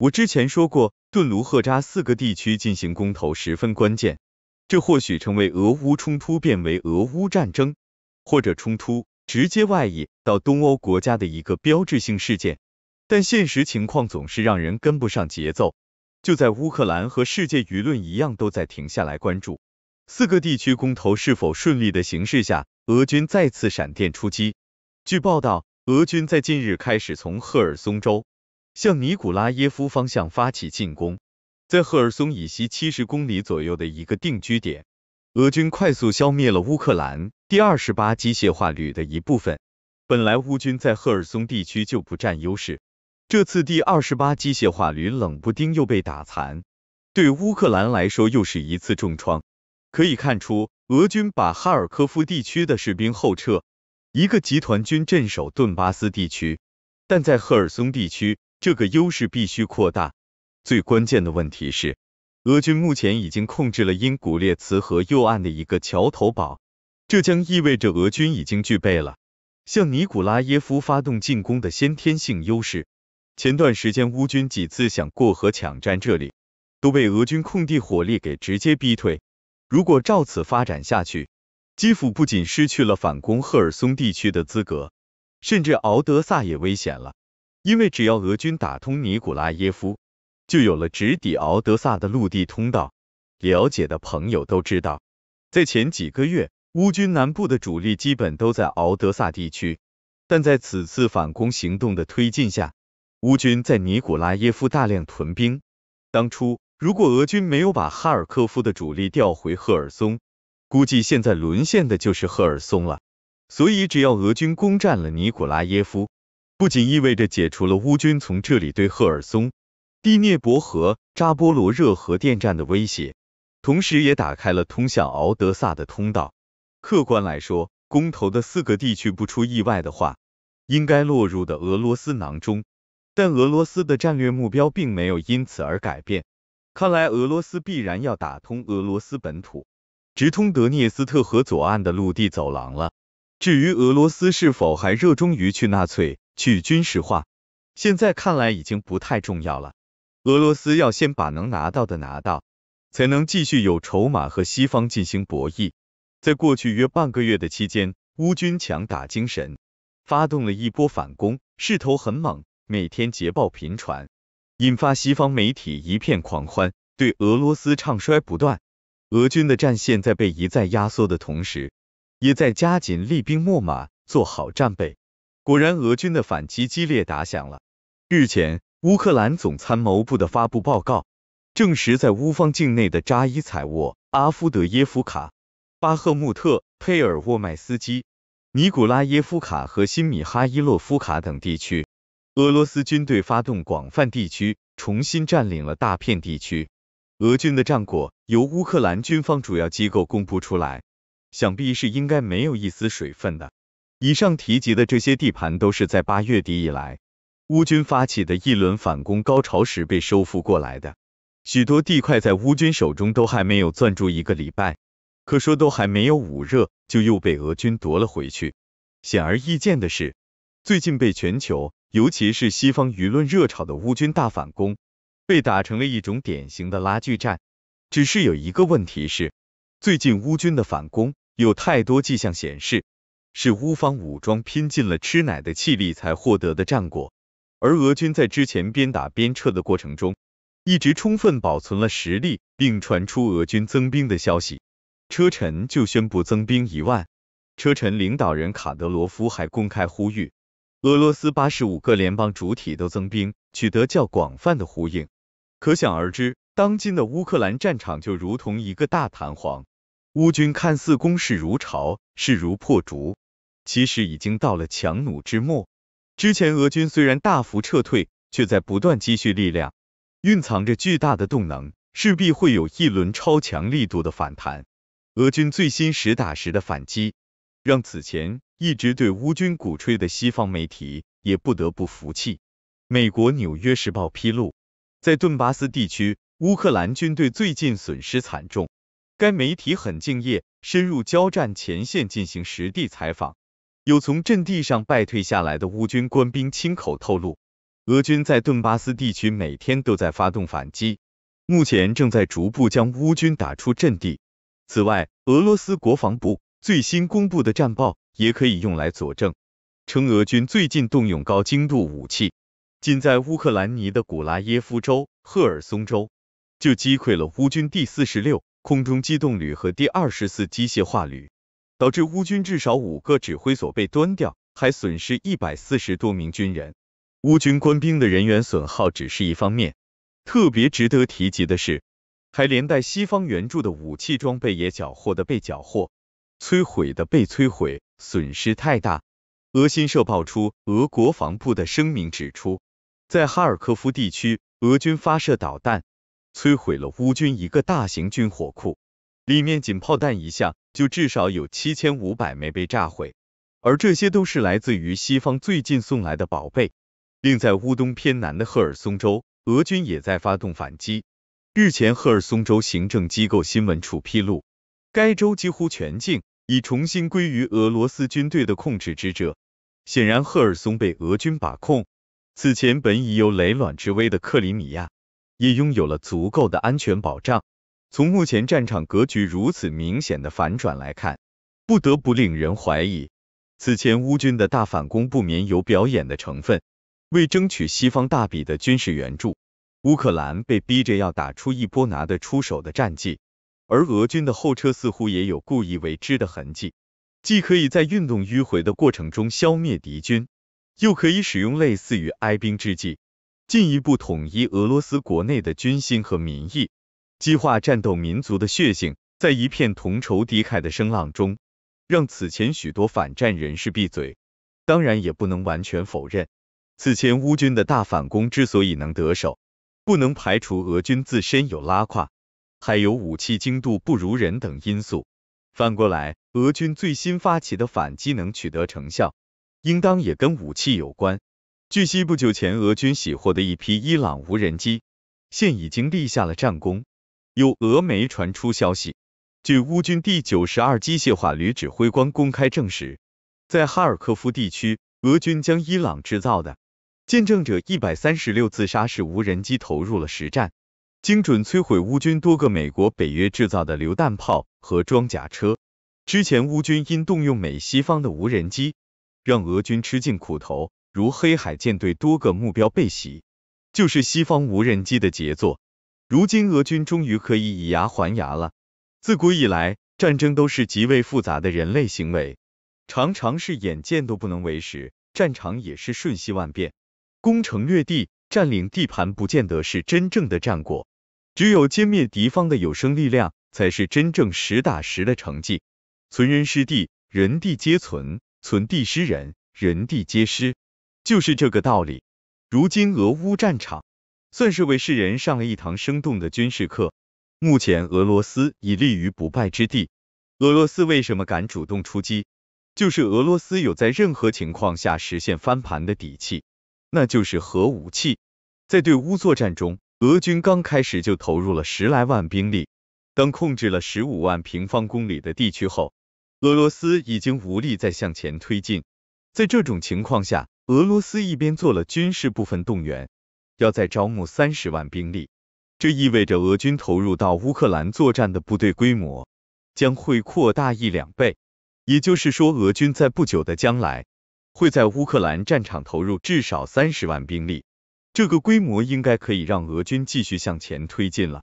我之前说过，顿卢赫扎四个地区进行公投十分关键，这或许成为俄乌冲突变为俄乌战争，或者冲突直接外溢到东欧国家的一个标志性事件。但现实情况总是让人跟不上节奏。就在乌克兰和世界舆论一样都在停下来关注四个地区公投是否顺利的形势下，俄军再次闪电出击。据报道，俄军在近日开始从赫尔松州。向尼古拉耶夫方向发起进攻，在赫尔松以西七十公里左右的一个定居点，俄军快速消灭了乌克兰第二十八机械化旅的一部分。本来乌军在赫尔松地区就不占优势，这次第二十八机械化旅冷不丁又被打残，对乌克兰来说又是一次重创。可以看出，俄军把哈尔科夫地区的士兵后撤，一个集团军镇守顿巴斯地区，但在赫尔松地区。这个优势必须扩大。最关键的问题是，俄军目前已经控制了因古列茨河右岸的一个桥头堡，这将意味着俄军已经具备了向尼古拉耶夫发动进攻的先天性优势。前段时间，乌军几次想过河抢占这里，都被俄军空地火力给直接逼退。如果照此发展下去，基辅不仅失去了反攻赫尔松地区的资格，甚至敖德萨也危险了。因为只要俄军打通尼古拉耶夫，就有了直抵敖德萨的陆地通道。了解的朋友都知道，在前几个月，乌军南部的主力基本都在敖德萨地区，但在此次反攻行动的推进下，乌军在尼古拉耶夫大量屯兵。当初如果俄军没有把哈尔科夫的主力调回赫尔松，估计现在沦陷的就是赫尔松了。所以，只要俄军攻占了尼古拉耶夫，不仅意味着解除了乌军从这里对赫尔松、第聂伯河、扎波罗热核电站的威胁，同时也打开了通向敖德萨的通道。客观来说，公投的四个地区不出意外的话，应该落入的俄罗斯囊中。但俄罗斯的战略目标并没有因此而改变，看来俄罗斯必然要打通俄罗斯本土直通德涅斯特河左岸的陆地走廊了。至于俄罗斯是否还热衷于去纳粹？去军事化，现在看来已经不太重要了。俄罗斯要先把能拿到的拿到，才能继续有筹码和西方进行博弈。在过去约半个月的期间，乌军强打精神，发动了一波反攻，势头很猛，每天捷报频传，引发西方媒体一片狂欢，对俄罗斯唱衰不断。俄军的战线在被一再压缩的同时，也在加紧厉兵秣马，做好战备。果然，俄军的反击激烈打响了。日前，乌克兰总参谋部的发布报告，证实在乌方境内的扎伊采沃、阿夫德耶夫卡、巴赫穆特、佩尔沃麦斯基、尼古拉耶夫卡和新米哈伊洛夫卡等地区，俄罗斯军队发动广泛地区，重新占领了大片地区。俄军的战果由乌克兰军方主要机构公布出来，想必是应该没有一丝水分的。以上提及的这些地盘都是在八月底以来乌军发起的一轮反攻高潮时被收复过来的。许多地块在乌军手中都还没有攥住一个礼拜，可说都还没有捂热，就又被俄军夺了回去。显而易见的是，最近被全球，尤其是西方舆论热炒的乌军大反攻，被打成了一种典型的拉锯战。只是有一个问题是，最近乌军的反攻有太多迹象显示。是乌方武装拼尽了吃奶的气力才获得的战果，而俄军在之前边打边撤的过程中，一直充分保存了实力，并传出俄军增兵的消息。车臣就宣布增兵一万，车臣领导人卡德罗夫还公开呼吁俄罗斯八十五个联邦主体都增兵，取得较广泛的呼应。可想而知，当今的乌克兰战场就如同一个大弹簧，乌军看似攻势如潮，势如破竹。其实已经到了强弩之末。之前俄军虽然大幅撤退，却在不断积蓄力量，蕴藏着巨大的动能，势必会有一轮超强力度的反弹。俄军最新实打实的反击，让此前一直对乌军鼓吹的西方媒体也不得不服气。美国《纽约时报》披露，在顿巴斯地区，乌克兰军队最近损失惨重。该媒体很敬业，深入交战前线进行实地采访。有从阵地上败退下来的乌军官兵亲口透露，俄军在顿巴斯地区每天都在发动反击，目前正在逐步将乌军打出阵地。此外，俄罗斯国防部最新公布的战报也可以用来佐证，称俄军最近动用高精度武器，仅在乌克兰尼的古拉耶夫州、赫尔松州，就击溃了乌军第四十六空中机动旅和第二十四机械化旅。导致乌军至少五个指挥所被端掉，还损失一百四十多名军人。乌军官兵的人员损耗只是一方面，特别值得提及的是，还连带西方援助的武器装备也缴获的被缴获，摧毁的被摧毁，损失太大。俄新社爆出，俄国防部的声明指出，在哈尔科夫地区，俄军发射导弹，摧毁了乌军一个大型军火库。里面仅炮弹一项，就至少有七千五百枚被炸毁，而这些都是来自于西方最近送来的宝贝。另在乌东偏南的赫尔松州，俄军也在发动反击。日前，赫尔松州行政机构新闻处披露，该州几乎全境已重新归于俄罗斯军队的控制之者。显然，赫尔松被俄军把控。此前本已有雷卵之危的克里米亚，也拥有了足够的安全保障。从目前战场格局如此明显的反转来看，不得不令人怀疑，此前乌军的大反攻不免有表演的成分。为争取西方大笔的军事援助，乌克兰被逼着要打出一波拿得出手的战绩。而俄军的后撤似乎也有故意为之的痕迹，既可以在运动迂回的过程中消灭敌军，又可以使用类似于哀兵之计，进一步统一俄罗斯国内的军心和民意。激化战斗民族的血性，在一片同仇敌忾的声浪中，让此前许多反战人士闭嘴。当然，也不能完全否认，此前乌军的大反攻之所以能得手，不能排除俄军自身有拉胯，还有武器精度不如人等因素。反过来，俄军最新发起的反击能取得成效，应当也跟武器有关。据悉，不久前俄军喜获的一批伊朗无人机，现已经立下了战功。有俄媒传出消息，据乌军第九十二机械化旅指挥官公开证实，在哈尔科夫地区，俄军将伊朗制造的“见证者”一百三十六自杀式无人机投入了实战，精准摧毁乌军多个美国、北约制造的榴弹炮和装甲车。之前，乌军因动用美西方的无人机，让俄军吃尽苦头，如黑海舰队多个目标被袭，就是西方无人机的杰作。如今俄军终于可以以牙还牙了。自古以来，战争都是极为复杂的人类行为，常常是眼见都不能为实，战场也是瞬息万变。攻城略地、占领地盘，不见得是真正的战果，只有歼灭敌方的有生力量，才是真正实打实的成绩。存人失地，人地皆存；存地失人，人地皆失，就是这个道理。如今俄乌战场。算是为世人上了一堂生动的军事课。目前俄罗斯已立于不败之地。俄罗斯为什么敢主动出击？就是俄罗斯有在任何情况下实现翻盘的底气，那就是核武器。在对乌作战中，俄军刚开始就投入了十来万兵力，当控制了十五万平方公里的地区后，俄罗斯已经无力再向前推进。在这种情况下，俄罗斯一边做了军事部分动员。要在招募三十万兵力，这意味着俄军投入到乌克兰作战的部队规模将会扩大一两倍。也就是说，俄军在不久的将来会在乌克兰战场投入至少三十万兵力，这个规模应该可以让俄军继续向前推进了。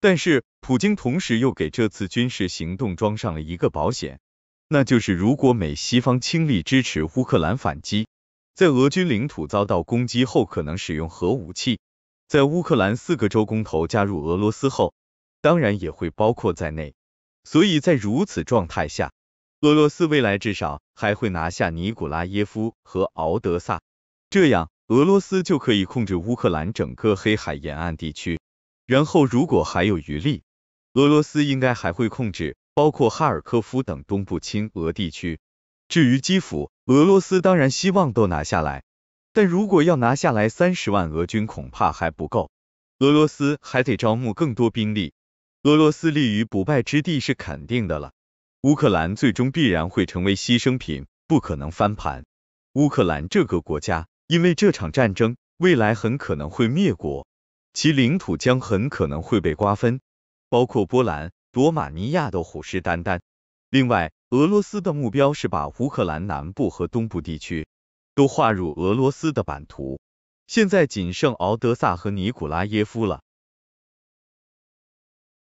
但是，普京同时又给这次军事行动装上了一个保险，那就是如果美西方倾力支持乌克兰反击。在俄军领土遭到攻击后，可能使用核武器。在乌克兰四个州公投加入俄罗斯后，当然也会包括在内。所以在如此状态下，俄罗斯未来至少还会拿下尼古拉耶夫和敖德萨，这样俄罗斯就可以控制乌克兰整个黑海沿岸地区。然后，如果还有余力，俄罗斯应该还会控制包括哈尔科夫等东部亲俄地区。至于基辅，俄罗斯当然希望都拿下来，但如果要拿下来，三十万俄军恐怕还不够，俄罗斯还得招募更多兵力。俄罗斯立于不败之地是肯定的了，乌克兰最终必然会成为牺牲品，不可能翻盘。乌克兰这个国家因为这场战争，未来很可能会灭国，其领土将很可能会被瓜分，包括波兰、罗马尼亚都虎视眈眈。另外，俄罗斯的目标是把乌克兰南部和东部地区都划入俄罗斯的版图。现在仅剩敖德萨和尼古拉耶夫了。